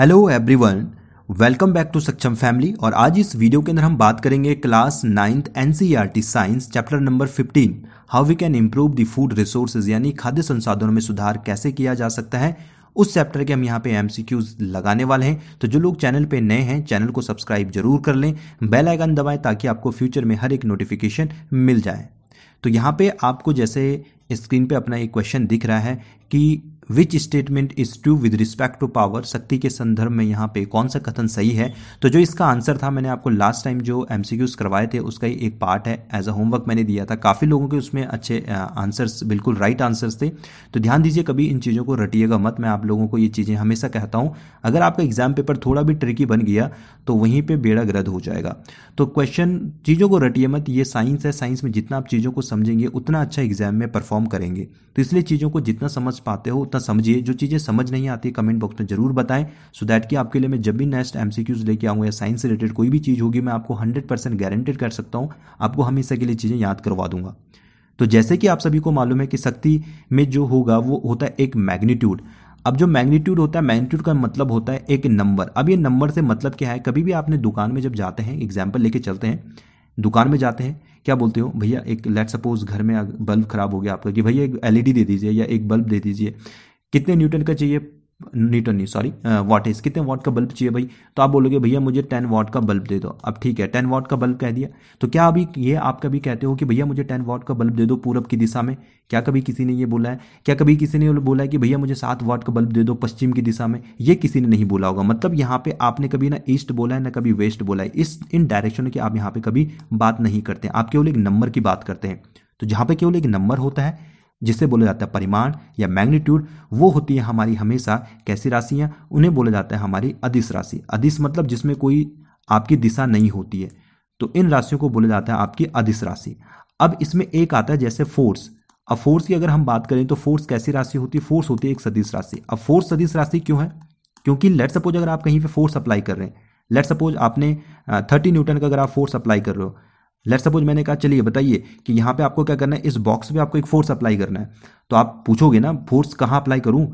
Hello everyone welcome back to Saksham family और आज इस वीडियो के अंदर हम बात करेंगे क्लास नाइन्थ एन science chapter number fifteen how we can improve the food resources यानी खाद्य संसाधनों में सुधार कैसे किया जा सकता है उस चैप्टर के हम यहाँ पे एम लगाने वाले हैं तो जो लोग चैनल पे नए हैं चैनल को सब्सक्राइब जरूर कर लें बेल आइकन दबाएं ताकि आपको फ्यूचर में हर एक नोटिफिकेशन मिल जाए तो यहाँ पे आपको जैसे स्क्रीन पे अपना एक क्वेश्चन दिख रहा है कि which statement is true with respect to power शक्ति के संदर्भ में यहाँ पे कौन सा कथन सही है तो जो इसका आंसर था मैंने आपको लास्ट टाइम जो एम करवाए थे उसका ही एक पार्ट है एज अ होमवर्क मैंने दिया था काफ़ी लोगों के उसमें अच्छे आंसर्स बिल्कुल राइट आंसर्स थे तो ध्यान दीजिए कभी इन चीज़ों को रटिएगा मत मैं आप लोगों को ये चीज़ें हमेशा कहता हूं अगर आपका एग्जाम पेपर थोड़ा भी ट्रिकी बन गया तो वहीं पर बेड़ा गर्द हो जाएगा तो क्वेश्चन चीज़ों को रटिए मत ये साइंस है साइंस में जितना आप चीज़ों को समझेंगे उतना अच्छा एग्जाम में परफॉर्म करेंगे तो इसलिए चीज़ों को जितना समझ पाते हो उतना समझिए जो चीज़ें समझ नहीं आती कमेंट बॉक्स में जरूर बताएं सो दैट कि आपके लिए मैं जब भी नेक्स्ट एम लेके आऊँ या साइंस रिलेटेड कोई भी चीज़ होगी मैं आपको हंड्रेड परसेंट गारंटेड कर सकता हूँ आपको हमेशा के लिए चीज़ें याद करवा दूंगा तो जैसे कि आप सभी को मालूम है कि शक्ति में जो होगा वो होता है एक मैग्नीट्यूड अब जो मैग्नीट्यूड होता है मैग्नीट्यूड का मतलब होता है एक नंबर अब ये नंबर से मतलब क्या है कभी भी आपने दुकान में जब जाते हैं एग्जाम्पल लेके चलते हैं दुकान में जाते हैं क्या बोलते हो भैया एक लेट सपोज घर में बल्ब खराब हो गया आपका कि भैया एक एलईडी दे दीजिए या एक बल्ब दे दीजिए कितने न्यूटन का चाहिए न्यूटन नहीं सॉरी वाटेज कितने वाट का बल्ब चाहिए भाई तो आप बोलोगे भैया मुझे टेन वाट का बल्ब दे दो अब ठीक है टेन वाट का बल्ब कह दिया तो क्या अभी ये आप कभी कहते हो कि भैया मुझे टेन वाट का बल्ब दे दो पूरब की दिशा में क्या कभी किसी ने ये बोला है क्या कभी किसी ने बोला है कि भैया मुझे सात वाट का बल्ब दे दो पश्चिम की दिशा में ये किसी ने नहीं बोला होगा मतलब यहाँ पे आपने कभी ना ईस्ट बोला है ना कभी वेस्ट बोला है इस इन डायरेक्शन की आप यहाँ पे कभी बात नहीं करते आप केवल एक नंबर की बात करते हैं तो जहाँ पे केवल एक नंबर होता है जिसे बोला जाता है परिमाण या मैग्नीट्यूड वो होती है हमारी हमेशा कैसी राशियाँ उन्हें बोला जाता है हमारी अधिस राशि अधिस मतलब जिसमें कोई आपकी दिशा नहीं होती है तो इन राशियों को बोला जाता है आपकी अधिस राशि अब इसमें एक आता है जैसे फोर्स अब फोर्स की अगर हम बात करें तो फोर्स कैसी राशि होती है फोर्स होती है एक सदिश राशि अब फोर्स सदिश राशि क्यों है क्योंकि लेट सपोज अगर आप कहीं पे फोर्स अप्लाई कर रहे हैं लेट सपोज आपने थर्टी न्यूटन का अगर आप फोर्स अप्लाई कर रहे हो लेट सपोज मैंने कहा चलिए बताइए कि यहाँ पे आपको क्या करना है इस बॉक्स में आपको एक फोर्स अप्लाई करना है तो आप पूछोगे ना फोर्स कहाँ अप्लाई करूँ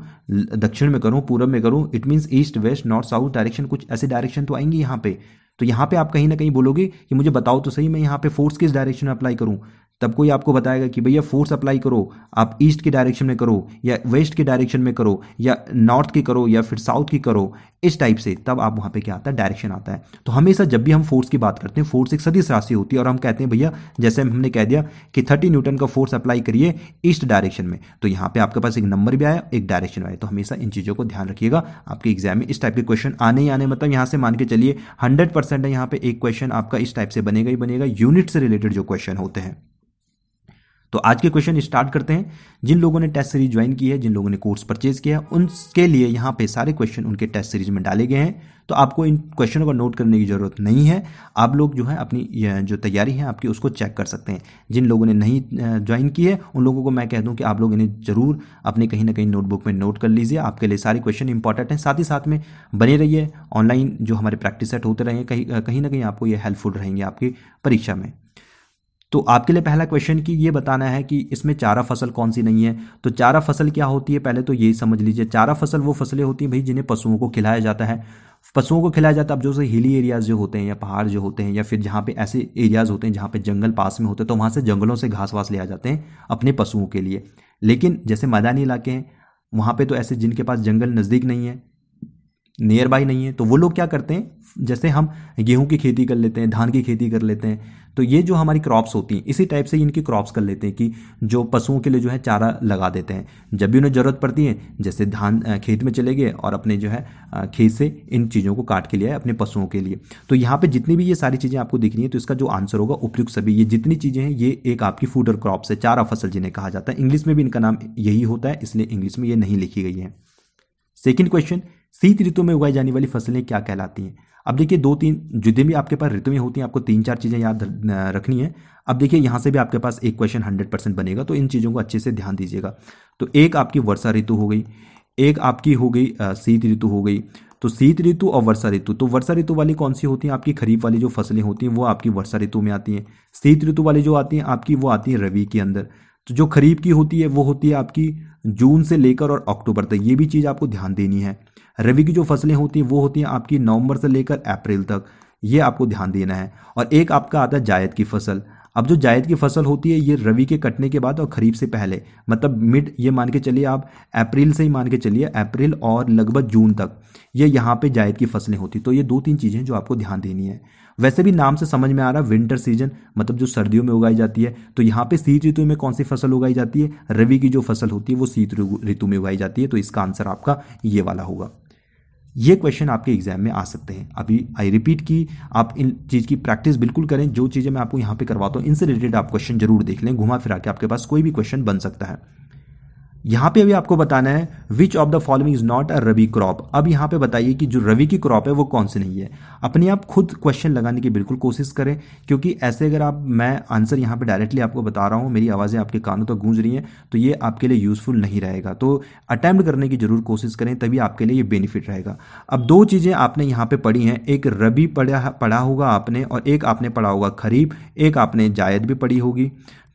दक्षिण में करूँ पूर्व में करूँ it means east west north south direction कुछ ऐसे डायरेक्शन तो आएंगे यहाँ पे तो यहाँ पे आप कहीं ना कहीं बोलोगे कि मुझे बताओ तो सही मैं यहाँ पे फोर्स किस डायरेक्शन में अप्लाई करूँ तब कोई आपको बताएगा कि भैया फोर्स अप्लाई करो आप ईस्ट के डायरेक्शन में करो या वेस्ट के डायरेक्शन में करो या नॉर्थ की करो या फिर साउथ की करो इस टाइप से तब आप वहाँ पे क्या आता है डायरेक्शन आता है तो हमेशा जब भी हम फोर्स की बात करते हैं फोर्स एक सदिश राशि होती है और हम कहते हैं भैया जैसे हमने कह दिया कि थर्टी न्यूटन का फोर्स अप्लाई करिए ईस्ट डायरेक्शन में तो यहाँ पर आपके पास एक नंबर भी आया एक डायरेक्शन आया तो हमेशा इन चीज़ों को ध्यान रखिएगा आपके एग्जाम में इस टाइप के क्वेश्चन आने ही आने मतलब यहाँ से मान के चलिए हंड्रेड परसेंट है यहाँ पे एक क्वेश्चन आपका इस टाइप से बनेगा ही बनेगा यूनिट से रिलेटेड जो क्वेश्चन होते हैं तो आज के क्वेश्चन स्टार्ट करते हैं जिन लोगों ने टेस्ट सीरीज ज्वाइन की है जिन लोगों ने कोर्स परचेज किया है उनके लिए यहाँ पे सारे क्वेश्चन उनके टेस्ट सीरीज में डाले गए हैं तो आपको इन क्वेश्चनों को नोट करने की ज़रूरत नहीं है आप लोग जो है अपनी जो तैयारी है आपकी उसको चेक कर सकते हैं जिन लोगों ने नहीं ज्वाइन की है उन लोगों को मैं कह दूँ कि आप लोग इन्हें ज़रूर अपने कहीं ना कहीं नोटबुक में नोट कर लीजिए आपके लिए सारे क्वेश्चन इंपॉर्टेंट हैं साथ ही साथ में बने रहिए ऑनलाइन जो हमारे प्रैक्टिस सेट होते रहेंगे कहीं कहीं ना कहीं आपको ये हेल्पफुल रहेंगे आपकी परीक्षा में तो आपके लिए पहला क्वेश्चन कि ये बताना है कि इसमें चारा फसल कौन सी नहीं है तो चारा फसल क्या होती है पहले तो यही समझ लीजिए चारा फसल वो फसलें होती हैं भाई जिन्हें पशुओं को खिलाया जाता है पशुओं को खिलाया जाता है अब जो हिली एरियाज जो होते हैं या पहाड़ जो होते हैं या फिर जहाँ पे ऐसे एरियाज होते हैं जहाँ पे जंगल पास में होते हैं तो वहाँ से जंगलों से घास वास ले आ जाते हैं अपने पशुओं के लिए लेकिन जैसे मैदानी इलाके हैं वहाँ पे तो ऐसे जिनके पास जंगल नज़दीक नहीं है नियर बाई नहीं है तो वो लोग क्या करते हैं जैसे हम गेहूं की खेती कर लेते हैं धान की खेती कर लेते हैं तो ये जो हमारी क्रॉप्स होती हैं इसी टाइप से इनकी क्रॉप्स कर लेते हैं कि जो पशुओं के लिए जो है चारा लगा देते हैं जब भी उन्हें ज़रूरत पड़ती है जैसे धान खेत में चले गए और अपने जो है खेत से इन चीज़ों को काट के लिए अपने पशुओं के लिए तो यहाँ पर जितनी भी ये सारी चीज़ें आपको दिख रही हैं तो इसका जो आंसर होगा उपयुक्त सभी ये जितनी चीज़ें हैं ये एक आपकी फूड और क्रॉप्स है चारा फसल जिन्हें कहा जाता है इंग्लिश में भी इनका नाम यही होता है इसलिए इंग्लिश में ये नहीं लिखी गई है सेकेंड क्वेश्चन शीत ऋतु में उगाई जाने वाली फसलें क्या कहलाती हैं अब देखिए दो तीन जितने भी आपके पास ऋतु होती हैं आपको तीन चार चीज़ें याद रखनी है अब देखिए यहाँ से भी आपके पास एक क्वेश्चन हंड्रेड परसेंट बनेगा तो इन चीज़ों को अच्छे से ध्यान दीजिएगा तो एक आपकी वर्षा ऋतु हो गई एक आपकी हो गई शीत ऋतु हो गई तो शीत ऋतु और वर्षा ऋतु तो वर्षा ऋतु वाली कौन सी होती हैं आपकी खरीफ वाली जो फसलें होती हैं वो आपकी वर्षा ऋतु में आती हैं शीत ऋतु वाली जो आती हैं आपकी वो आती हैं रवि के अंदर तो जो खरीफ की होती है वो होती है आपकी जून से लेकर और अक्टूबर तक ये भी चीज़ आपको ध्यान देनी है रवि की जो फसलें होती हैं वो होती हैं आपकी नवंबर से लेकर अप्रैल तक ये आपको ध्यान देना है और एक आपका आता है जायद की फसल अब जो जायद की फसल होती है ये रवि के कटने के बाद और खरीफ से पहले मतलब मिड ये मान के चलिए आप अप्रैल से ही मान के चलिए अप्रैल और लगभग जून तक ये यहाँ पे जायद की फसलें होती तो ये दो तीन चीज़ें जो आपको ध्यान देनी है वैसे भी नाम से समझ में आ रहा है विंटर सीजन मतलब जो सर्दियों में उगाई जाती है तो यहाँ पे शीत ऋतु में कौन सी फसल उगाई जाती है रवि की जो फसल होती है वो शीत ऋतु में उगाई जाती है तो इसका आंसर आपका ये वाला होगा ये क्वेश्चन आपके एग्जाम में आ सकते हैं अभी आई रिपीट की आप इन चीज़ की प्रैक्टिस बिल्कुल करें जो चीज़ें मैं आपको यहाँ पे करवाता हूँ इनसे रिलेटेड आप क्वेश्चन जरूर देख लें घुमा फिरा के आपके पास कोई भी क्वेश्चन बन सकता है यहां पे अभी आपको बताना है which of the following is not a rabi crop अब यहां पे बताइए कि जो रवि की क्रॉप है वो कौन सी नहीं है अपने आप खुद क्वेश्चन लगाने की बिल्कुल कोशिश करें क्योंकि ऐसे अगर आप मैं आंसर यहां पे डायरेक्टली आपको बता रहा हूं मेरी आवाज़ें आपके कानों तक तो गूंज रही हैं तो ये आपके लिए यूज़फुल नहीं रहेगा तो अटैम्प्ट करने की जरूर कोशिश करें तभी आपके लिए ये बेनिफिट रहेगा अब दो चीज़ें आपने यहां पर पढ़ी हैं एक रबी पढ़ा पढ़ा होगा आपने और एक आपने पढ़ा होगा खरीफ एक आपने जायद भी पढ़ी होगी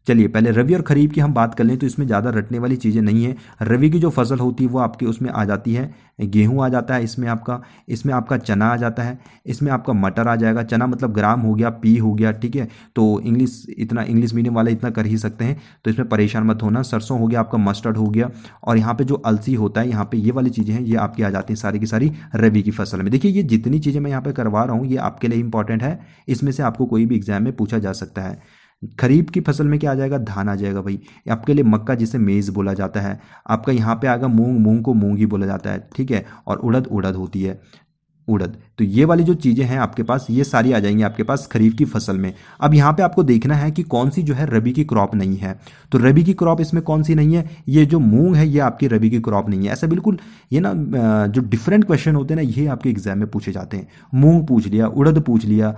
चलिए पहले रवि और खरीफ की हम बात कर लें तो इसमें ज़्यादा रटने वाली चीज़ें नहीं है रवि की जो फसल होती है वो आपकी उसमें आ जाती है गेहूँ आ जाता है इसमें आपका इसमें आपका चना आ जाता है इसमें आपका मटर आ जाएगा चना मतलब ग्राम हो गया पी हो गया ठीक है तो इंग्लिश इतना इंग्लिश मीडियम वाले इतना कर ही सकते हैं तो इसमें परेशान मत होना सरसों हो गया आपका मस्टर्ड हो गया और यहाँ पर जो अलसी होता है यहाँ पर ये वाली चीज़ें हैं ये आपकी आ जाती हैं सारी की सारी रवि की फसल में देखिए ये जितनी चीज़ें मैं यहाँ पर करवा रहा हूँ ये आपके लिए इंपॉर्टेंट है इसमें से आपको कोई भी एग्जाम में पूछा जा सकता है खरीफ की फसल में क्या आ जाएगा धान आ जाएगा भाई आपके लिए मक्का जिसे मेज़ बोला जाता है आपका यहाँ पे आएगा मूंग मूंग को मूंग ही बोला जाता है ठीक है और उड़द उड़द होती है उड़द तो ये वाली जो चीज़ें हैं आपके पास ये सारी आ जाएंगी आपके पास खरीफ की फसल में अब यहाँ पे आपको देखना है कि कौन सी जो है रबी की क्रॉप नहीं है तो रबी की क्रॉप इसमें कौन सी नहीं है ये जो मूंग है ये आपकी रबी की क्रॉप नहीं है ऐसा बिल्कुल ये ना जो डिफरेंट क्वेश्चन होते हैं ना ये आपके एग्जाम में पूछे जाते हैं मूँग पूछ लिया उड़द पूछ लिया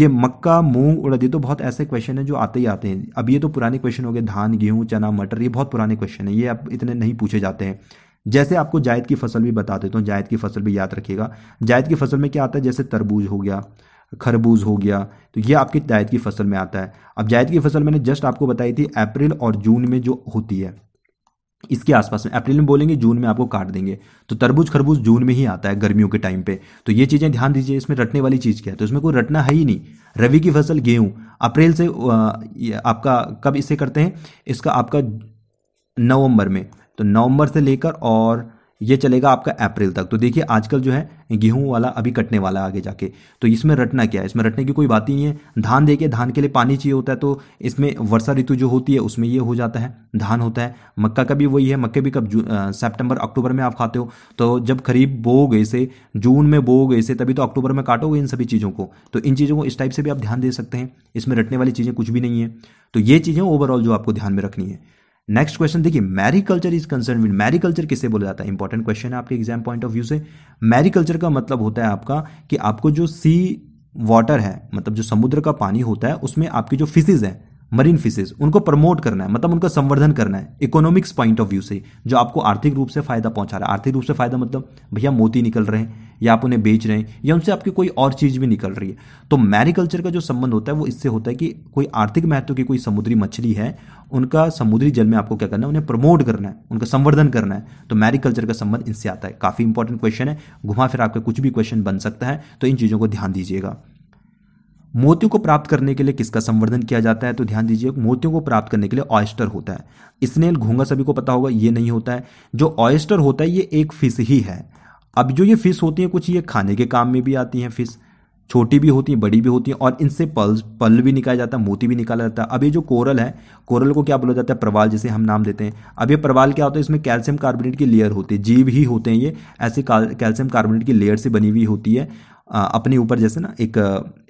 ये मक्का मूँग उड़द ये तो बहुत ऐसे क्वेश्चन हैं जो आते ही आते हैं अब ये तो पुराने क्वेश्चन हो गए धान गेहूँ चना मटर ये बहुत पुराने क्वेश्चन है ये आप इतने नहीं पूछे जाते हैं जैसे आपको जायद की फसल भी बता देता हूँ तो जायद की फसल भी याद रखिएगा जायद की फसल में क्या आता है जैसे तरबूज हो गया खरबूज हो गया तो ये आपकी जायद की फसल में आता है अब जायद की फसल मैंने जस्ट आपको बताई थी अप्रैल और जून में जो होती है इसके आसपास में अप्रैल में बोलेंगे जून में आपको काट देंगे तो तरबूज खरबूज जून में ही आता है गर्मियों के टाइम पे तो ये चीज़ें ध्यान दीजिए इसमें रटने वाली चीज़ क्या है तो इसमें कोई रटना है ही नहीं रवि की फसल गेहूं अप्रैल से आपका कब इसे करते हैं इसका आपका नवंबर में तो नवंबर से लेकर और ये चलेगा आपका अप्रैल तक तो देखिए आजकल जो है गेहूं वाला अभी कटने वाला आगे जाके तो इसमें रटना क्या है इसमें रटने की कोई बात ही नहीं है धान देखिए धान के लिए पानी चाहिए होता है तो इसमें वर्षा ऋतु जो होती है उसमें ये हो जाता है धान होता है मक्का का भी वही है मक्के भी कब सेप्टेम्बर अक्टूबर में आप खाते हो तो जब खरीब गए से जून में बोगे से तभी तो अक्टूबर में काटोगे इन सभी चीज़ों को तो इन चीज़ों को इस टाइप से भी आप ध्यान दे सकते हैं इसमें रटने वाली चीज़ें कुछ भी नहीं है तो ये चीज़ें ओवरऑल जो आपको ध्यान में रखनी है नेक्स्ट क्वेश्चन देखिए mariculture is concern with mariculture किसे बोला जाता है इंपॉर्टेंट क्वेश्चन है आपके एग्जाम पॉइंट ऑफ व्यू से मैरी कल्चर का मतलब होता है आपका कि आपको जो सी वाटर है मतलब जो समुद्र का पानी होता है उसमें आपकी जो फिशेज है मरीन फिशेज उनको प्रमोट करना है मतलब उनका संवर्धन करना है इकोनॉमिक्स पॉइंट ऑफ व्यू से जो आपको आर्थिक रूप से फायदा पहुंचा रहा है आर्थिक रूप से फायदा मतलब भैया मोती निकल रहे हैं या आप उन्हें बेच रहे हैं या उनसे आपकी कोई और चीज़ भी निकल रही है तो मैरीकल्चर का जो संबंध होता है वो इससे होता है कि कोई आर्थिक महत्व की कोई समुद्री मछली है उनका समुद्री जल में आपको क्या करना है उन्हें प्रमोट करना है उनका संवर्धन करना है तो मैरीकल्चर का संबंध इनसे आता है काफ़ी इंपॉर्टेंट क्वेश्चन है घुमा फिर आपका कुछ भी क्वेश्चन बन सकता है तो इन चीज़ों को ध्यान दीजिएगा मोतियों को प्राप्त करने के लिए किसका संवर्धन किया जाता है तो ध्यान दीजिए मोतियों को प्राप्त करने के लिए ऑयस्टर होता है स्नेल घोंगा सभी को पता होगा ये नहीं होता है जो ऑयस्टर होता है ये एक फिश ही है अब जो ये फ़िश होती है कुछ ये खाने के काम में भी आती हैं फ़िश छोटी भी होती है बड़ी भी होती हैं और इनसे पल पल भी निकाला जाता है मोती भी निकाला जाता है अब ये जो कोरल है कोरल को क्या बोला जाता है प्रवाल जिसे हम नाम देते हैं अब ये प्रवाल क्या होता है इसमें कैल्शियम कार्बोनेट की लेयर होती है जीव ही होते हैं ये ऐसे कैल्शियम कार्बोनेट की लेयर से बनी हुई होती है अपने ऊपर जैसे ना एक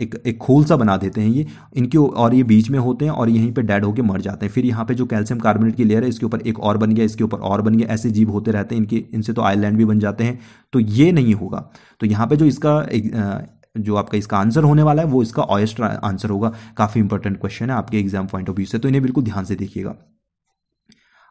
एक एक खोल सा बना देते हैं ये इनके और ये बीच में होते हैं और यहीं पे डेड होकर मर जाते हैं फिर यहाँ पे जो कैल्शियम कार्बोनेट की लेयर है इसके ऊपर एक और बन गया इसके ऊपर और बन गया ऐसे जीव होते रहते हैं इनके इनसे तो आइलैंड भी बन जाते हैं तो ये नहीं होगा तो यहाँ पर जो इसका एक, जो आपका इसका आंसर होने वाला है वो इसका ऑयस्ट आंसर होगा काफ़ी इंपॉर्टेंट क्वेश्चन है आपके एग्जाम पॉइंट ऑफ व्यू से तो इन्हें बिल्कुल ध्यान से देखिएगा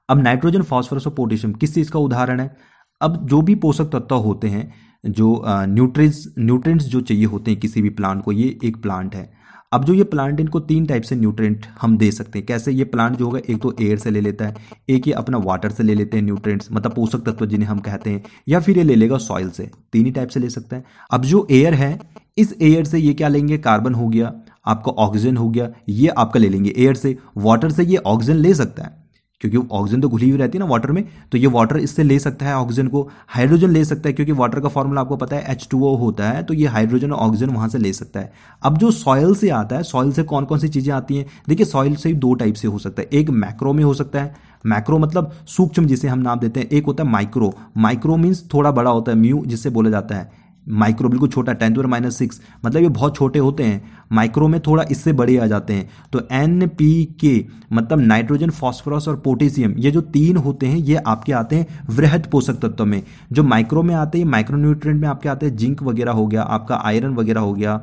अब नाइट्रोजन फास्फोरस और पोटेशियम किस चीज़ का उदाहरण है अब जो भी पोषक तत्व होते हैं जो न्यूट्रिज न्यूट्रेंट्स जो चाहिए होते हैं किसी भी प्लांट को ये एक प्लांट है अब जो ये प्लांट इनको तीन टाइप से न्यूट्रेंट हम दे सकते हैं कैसे ये प्लांट जो होगा एक तो एयर से ले लेता है एक ये अपना वाटर से ले लेते हैं न्यूट्रेंट्स मतलब पोषक तत्व जिन्हें हम कहते हैं या फिर ये ले लेगा सॉइल से तीन ही टाइप से ले सकता है अब जो एयर है इस एयर से ये क्या लेंगे कार्बन हो गया आपका ऑक्सीजन हो गया ये आपका ले लेंगे एयर से वाटर से ये ऑक्सीजन ले सकता है क्योंकि ऑक्सीजन तो घुली हुई रहती है ना वाटर में तो ये वाटर इससे ले सकता है ऑक्सीजन को हाइड्रोजन ले सकता है क्योंकि वाटर का फॉर्मूला आपको पता है एच होता है तो ये हाइड्रोजन और ऑक्सीजन वहाँ से ले सकता है अब जो सॉयल से आता है सॉयल से कौन कौन सी चीज़ें आती हैं देखिए सॉयल से दो टाइप से हो सकता है एक मैक्रो में हो सकता है मैक्रो मतलब सूक्ष्म जिसे हम नाम देते हैं एक होता है माइक्रो माइक्रो मीन्स थोड़ा बड़ा होता है म्यू जिसे बोला जाता है माइक्रो बिल्कुल छोटा टेन टू माइनस सिक्स मतलब ये बहुत छोटे होते हैं माइक्रो में थोड़ा इससे बड़े आ जाते हैं तो एन पी के मतलब नाइट्रोजन फॉस्फोरस और पोटेशियम ये जो तीन होते हैं ये आपके आते हैं वृहद पोषक तत्व में जो माइक्रो में आते हैं माइक्रोन्यूट्रेंट में आपके आते हैं जिंक वगैरह हो गया आपका आयरन वगैरह हो गया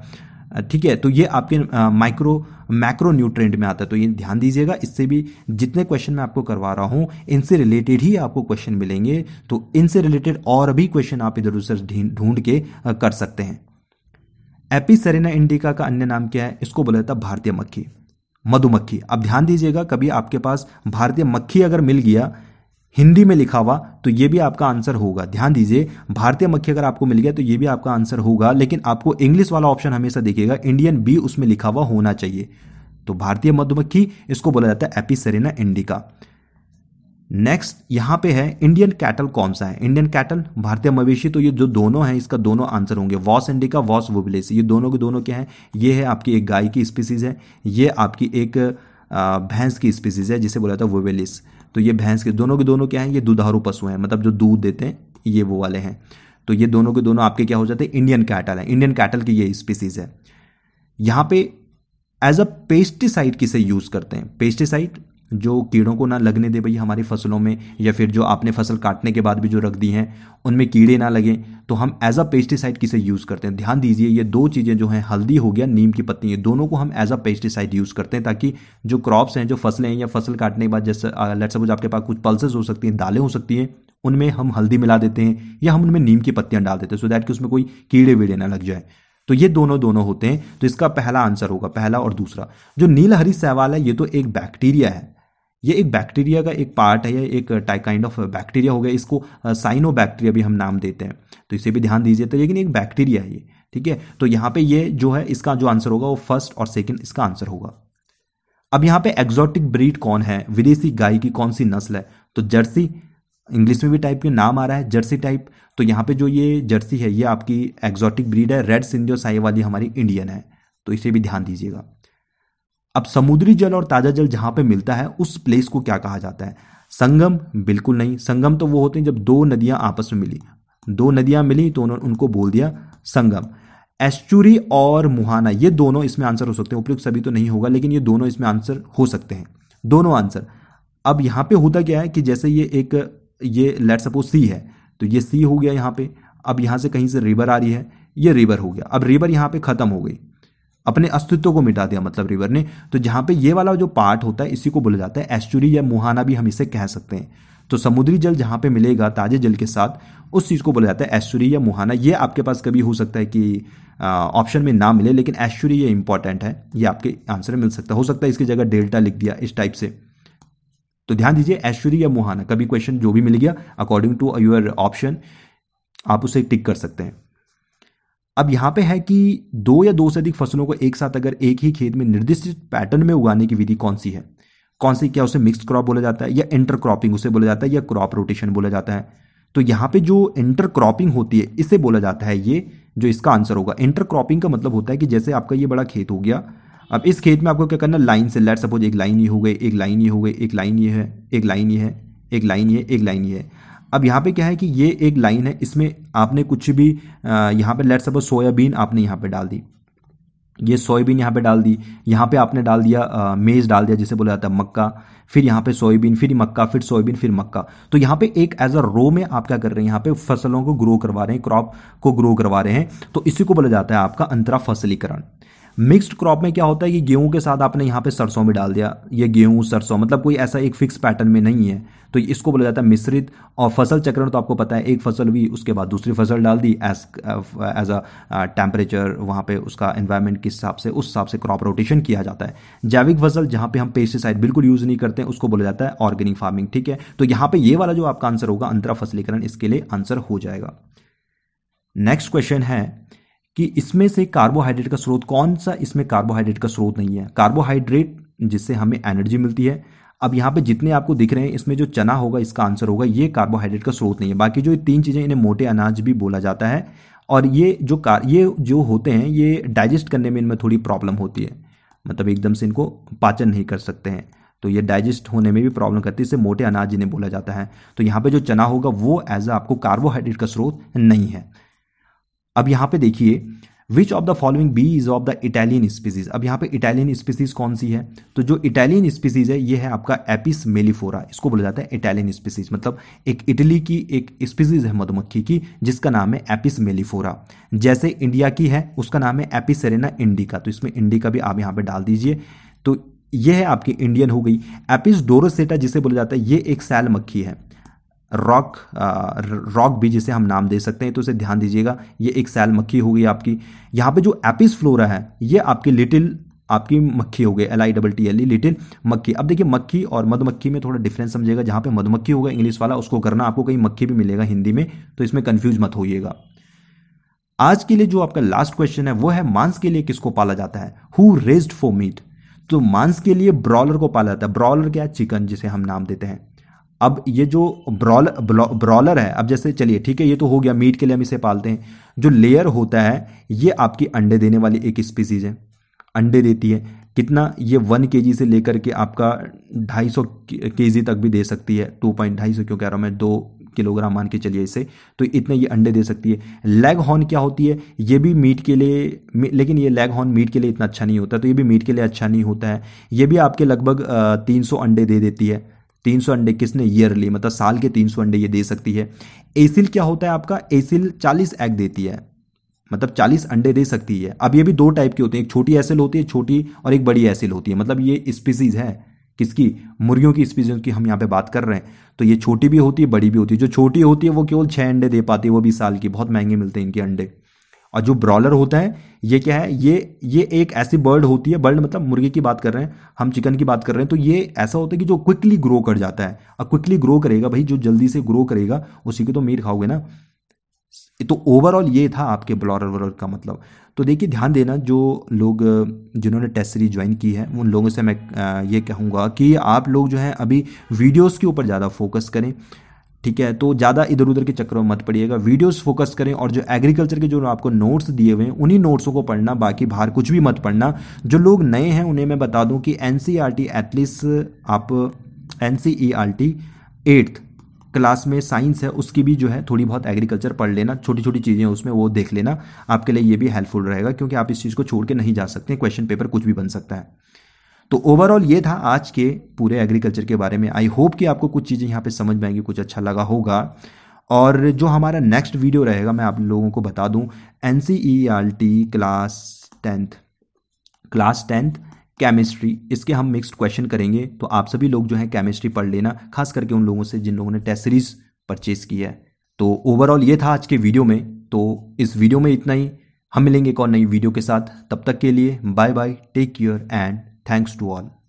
ठीक है तो ये आपके माइक्रो मैक्रो न्यूट्रेंट में आता है तो ये ध्यान दीजिएगा इससे भी जितने क्वेश्चन मैं आपको करवा रहा हूँ इनसे रिलेटेड ही आपको क्वेश्चन मिलेंगे तो इनसे रिलेटेड और भी क्वेश्चन आप इधर उधर ढूंढ के कर सकते हैं एपी सेरेना इंडिका का अन्य नाम क्या है इसको बोला जाता है भारतीय मक्खी मधुमक्खी अब ध्यान दीजिएगा कभी आपके पास भारतीय मक्खी अगर मिल गया हिंदी में लिखा हुआ तो ये भी आपका आंसर होगा ध्यान दीजिए भारतीय मक्खी अगर आपको मिल गया तो ये भी आपका आंसर होगा लेकिन आपको इंग्लिश वाला ऑप्शन हमेशा देखिएगा इंडियन बी उसमें लिखा हुआ होना चाहिए तो भारतीय मधुमक्खी इसको बोला जाता है एपिसरीना इंडिका नेक्स्ट यहां पे है इंडियन कैटल कौन सा है इंडियन कैटल भारतीय मवेशी तो ये जो दोनों हैं इसका दोनों आंसर होंगे वॉस इंडिका वॉस वुबलेस ये दोनों के दोनों क्या हैं ये है आपकी एक गाय की स्पीसीज है ये आपकी एक भैंस की स्पीसीज है जिसे बोला जाता है वुबेलिस तो ये भैंस के दोनों के दोनों क्या हैं ये दुधारू पशु हैं मतलब जो दूध देते हैं ये वो वाले हैं तो ये दोनों के दोनों आपके क्या हो जाते हैं इंडियन कैटल है इंडियन कैटल की ये स्पीसीज है यहाँ पे एज अ पेस्टिसाइड किसे यूज़ करते हैं पेस्टिसाइड जो कीड़ों को ना लगने दे भाई हमारी फसलों में या फिर जो आपने फसल काटने के बाद भी जो रख दी हैं उनमें कीड़े ना लगें तो हम एज अ पेस्टिसाइड किसे यूज़ करते हैं ध्यान दीजिए ये दो चीज़ें जो हैं हल्दी हो गया नीम की पत्ती ये दोनों को हम एज अ पेस्टिसाइड यूज़ करते हैं ताकि जो क्रॉप्स हैं जो फसलें हैं या फसल काटने के बाद जैसे लट सपोज आपके पास कुछ पल्सेस हो सकती हैं दालें हो सकती हैं उनमें हम हल्दी मिला देते हैं या हम उनमें नीम की पत्तियाँ डाल देते हैं सो दैट कि उसमें कोई कीड़े वीड़े ना लग जाए तो ये दोनों दोनों होते हैं तो इसका पहला आंसर होगा पहला और दूसरा जो नीलहरी सहवाल है ये तो एक बैक्टीरिया है ये एक बैक्टीरिया का एक पार्ट है या एक काइंड ऑफ बैक्टीरिया हो गया इसको साइनो uh, बैक्टीरिया भी हम नाम देते हैं तो इसे भी ध्यान दीजिए तो लेकिन एक बैक्टीरिया है ये ठीक है तो यहाँ पे ये जो है इसका जो आंसर होगा वो फर्स्ट और सेकेंड इसका आंसर होगा अब यहाँ पे एक्जॉटिक ब्रीड कौन है विदेशी गाय की कौन सी नस्ल है तो जर्सी इंग्लिश में भी टाइप के नाम आ रहा है जर्सी टाइप तो यहाँ पे जो ये जर्सी है ये आपकी एक्जॉटिक ब्रीड है रेड सिंधियो साई वाली हमारी इंडियन है तो इसे भी ध्यान दीजिएगा अब समुद्री जल और ताज़ा जल जहां पे मिलता है उस प्लेस को क्या कहा जाता है संगम बिल्कुल नहीं संगम तो वो होते हैं जब दो नदियां आपस में मिली दो नदियां मिली तो उन्होंने उनको बोल दिया संगम एस्चुरी और मुहाना ये दोनों इसमें आंसर हो सकते हैं उपयुक्त सभी तो नहीं होगा लेकिन ये दोनों इसमें आंसर हो सकते हैं दोनों आंसर अब यहाँ पे होता क्या है कि जैसे ये एक ये लेट सपोज सी है तो ये सी हो गया यहाँ पे अब यहाँ से कहीं से रिवर आ रही है ये रिवर हो गया अब रिवर यहाँ पे ख़त्म हो गई अपने अस्तित्व को मिटा दिया मतलब रिवर ने तो जहां पे ये वाला जो पार्ट होता है इसी को बोला जाता है एस्चुरी या मुहाना भी हम इसे कह सकते हैं तो समुद्री जल जहां पे मिलेगा ताजे जल के साथ उस चीज़ को बोला जाता है ऐश्वर्य या मुहाना ये आपके पास कभी हो सकता है कि ऑप्शन में ना मिले लेकिन ऐश्वर्य ये इंपॉर्टेंट है ये आपके आंसर में मिल सकता है हो सकता है इसकी जगह डेल्टा लिख दिया इस टाइप से तो ध्यान दीजिए ऐश्वर्य या मुहाना कभी क्वेश्चन जो भी मिल गया अकॉर्डिंग टू योर ऑप्शन आप उसे टिक कर सकते हैं अब यहाँ पे है कि दो या दो से अधिक फसलों को एक साथ अगर एक ही खेत में निर्दिष्ट पैटर्न में उगाने की विधि कौन सी है कौन सी क्या उसे मिक्स्ड क्रॉप बोला जाता है या इंटर क्रॉपिंग उसे बोला जाता है या क्रॉप रोटेशन बोला जाता है तो यहाँ पे जो इंटर क्रॉपिंग होती है इसे बोला जाता है ये जो इसका आंसर होगा इंटर क्रॉपिंग का मतलब होता है कि जैसे आपका ये बड़ा खेत हो गया अब इस खेत में आपको क्या करना लाइन से लेट सपोज एक लाइन ये हो गई एक लाइन ये हो गई एक लाइन ये है एक लाइन ये है एक लाइन ये एक लाइन ये है अब यहाँ पे क्या है कि ये एक लाइन है इसमें आपने कुछ भी यहाँ पे लेट सपोज सोयाबीन आपने यहाँ पे डाल दी ये सोयाबीन यहाँ पे डाल दी यहाँ पे आपने डाल दिया आ, मेज डाल दिया जिसे बोला जाता है मक्का फिर यहाँ पे सोयाबीन फिर मक्का फिर सोयाबीन फिर मक्का तो यहाँ पे एक एज अ रो में आप क्या कर रहे हैं यहाँ पे फसलों को ग्रो करवा रहे हैं क्रॉप को ग्रो करवा रहे हैं तो इसी को बोला जाता है आपका अंतरा फसलीकरण मिक्स्ड क्रॉप में क्या होता है कि गेहूं के साथ आपने यहाँ पे सरसों भी डाल दिया ये गेहूं सरसों मतलब कोई ऐसा एक फिक्स पैटर्न में नहीं है तो इसको बोला जाता है मिश्रित और फसल चक्रण तो आपको पता है एक फसल भी उसके बाद दूसरी फसल डाल दी एज एज अ टेम्परेचर वहाँ पे उसका एन्वायरमेंट किस हिसाब से उस हिसाब से क्रॉप रोटेशन किया जाता है जैविक फसल जहाँ पे हम पेस्टिसाइड बिल्कुल यूज़ नहीं करते हैं उसको बोला जाता है ऑर्गेनिक फार्मिंग ठीक है तो यहाँ पे ये वाला जो आपका आंसर होगा अंतरा फसलीकरण इसके लिए आंसर हो जाएगा नेक्स्ट क्वेश्चन है कि इसमें से कार्बोहाइड्रेट का स्रोत कौन सा इसमें कार्बोहाइड्रेट का स्रोत नहीं है कार्बोहाइड्रेट जिससे हमें एनर्जी मिलती है अब यहाँ पे जितने आपको दिख रहे हैं इसमें जो चना होगा इसका आंसर होगा ये कार्बोहाइड्रेट का स्रोत नहीं है बाकी जो तीन चीज़ें इन्हें मोटे अनाज भी बोला जाता है और ये जो कार ये जो होते हैं ये डाइजेस्ट करने में इनमें थोड़ी प्रॉब्लम होती है मतलब एकदम से इनको पाचन नहीं कर सकते हैं तो ये डाइजेस्ट होने में भी प्रॉब्लम करती है इसे मोटे अनाज जिन्हें बोला जाता है तो यहाँ पे जो चना होगा वो एज आपको कार्बोहाइड्रेट का स्रोत नहीं है अब यहाँ पे देखिए which of the following bee is of the Italian species अब यहाँ पे इटालियन स्पीसीज कौन सी है तो जो इटालियन स्पीसीज है ये है आपका एपिस मेलिफोरा इसको बोला जाता है इटालियन स्पीसीज मतलब एक इटली की एक स्पीसीज है मधुमक्खी की जिसका नाम है एपिस मेलिफोरा जैसे इंडिया की है उसका नाम है एपिस सेरेना इंडिका तो इसमें इंडिका भी आप यहाँ पर डाल दीजिए तो यह है आपकी इंडियन हो गई एपिस डोरोसेटा जिसे बोला जाता है ये एक सैल मक्खी है रॉक रॉक भी जिसे हम नाम दे सकते हैं तो उसे ध्यान दीजिएगा ये एक सैल मक्खी हो गई आपकी यहाँ पे जो एपिस फ्लोरा है ये आपकी लिटिल आपकी मक्खी हो गई L I double T L E little मक्खी अब देखिए मक्खी और मधुमक्खी में थोड़ा डिफरेंस समझेगा जहाँ पे मधुमक्खी होगा इंग्लिश वाला उसको करना आपको कहीं मक्खी भी मिलेगा हिंदी में तो इसमें कन्फ्यूज मत होइएगा आज के लिए जो आपका लास्ट क्वेश्चन है वो है मांस के लिए किसको पाला जाता है हु रेस्ड फॉर मीट तो मांस के लिए ब्रॉलर को पाला जाता है ब्रॉलर क्या चिकन जिसे हम नाम देते हैं अब ये जो ब्रॉल ब्रॉलर है अब जैसे चलिए ठीक है ये तो हो गया मीट के लिए हम इसे पालते हैं जो लेयर होता है ये आपकी अंडे देने वाली एक स्पीसीज है अंडे देती है कितना ये वन के से लेकर के आपका ढाई सौ के तक भी दे सकती है टू पॉइंट ढाई सौ क्यों कह रहा हूँ मैं दो किलोग्राम मान के चलिए इसे तो इतने ये अंडे दे सकती है लेग हॉर्न क्या होती है ये भी मीट के लिए लेकिन ये लेग हॉर्न मीट के लिए इतना अच्छा नहीं होता तो ये भी मीट के लिए अच्छा नहीं होता है ये भी आपके लगभग तीन सौ अंडे दे देती है तीन सौ अंडे किसने ईयरली मतलब साल के तीन सौ अंडे ये दे सकती है एसिल क्या होता है आपका एसिल चालीस एग देती है मतलब चालीस अंडे दे सकती है अब ये भी दो टाइप की होती है एक छोटी एसिल होती है छोटी और एक बड़ी एसिल होती है मतलब ये स्पीसीज है किसकी मुर्गियों की स्पीसीज की हम यहाँ पे बात कर रहे हैं तो ये छोटी भी होती है बड़ी भी होती है जो छोटी होती है वो केवल छः अंडे दे पाती है वो भी साल की बहुत महंगे मिलते हैं इनके अंडे और जो ब्रॉलर होता है ये क्या है ये ये एक ऐसी बर्ड होती है बर्ड मतलब मुर्गी की बात कर रहे हैं हम चिकन की बात कर रहे हैं तो ये ऐसा होता है कि जो क्विकली ग्रो कर जाता है और क्विकली ग्रो करेगा भाई जो जल्दी से ग्रो करेगा उसी के तो मीर खाओगे ना तो ओवरऑल ये था आपके ब्लॉर वॉलर का मतलब तो देखिए ध्यान देना जो लोग जिन्होंने टेस्ट सीरीज ज्वाइन की है उन लोगों से मैं ये कहूँगा कि आप लोग जो है अभी वीडियोस के ऊपर ज़्यादा फोकस करें ठीक है तो ज़्यादा इधर उधर के चक्करों में मत पड़िएगा वीडियोस फोकस करें और जो एग्रीकल्चर के जो आपको नोट्स दिए हुए हैं उन्हीं नोट्सों को पढ़ना बाकी बाहर कुछ भी मत पढ़ना जो लोग नए हैं उन्हें मैं बता दूं कि एन एटलीस्ट e आप एन एट्थ क्लास में साइंस है उसकी भी जो है थोड़ी बहुत एग्रीकल्चर पढ़ लेना छोटी छोटी चीज़ें उसमें वो देख लेना आपके लिए ये भी हेल्पफुल रहेगा क्योंकि आप इस चीज़ को छोड़ के नहीं जा सकते क्वेश्चन पेपर कुछ भी बन सकता है तो ओवरऑल ये था आज के पूरे एग्रीकल्चर के बारे में आई होप कि आपको कुछ चीज़ें यहाँ पे समझ में आएंगी कुछ अच्छा लगा होगा और जो हमारा नेक्स्ट वीडियो रहेगा मैं आप लोगों को बता दूं एन class tenth class tenth chemistry इसके हम मिक्स्ड क्वेश्चन करेंगे तो आप सभी लोग जो है केमिस्ट्री पढ़ लेना खास करके उन लोगों से जिन लोगों ने टेस्ट सीरीज परचेज़ की है तो ओवरऑल ये था आज के वीडियो में तो इस वीडियो में इतना ही हम मिलेंगे एक और नई वीडियो के साथ तब तक के लिए bye bye take care and Thanks to all.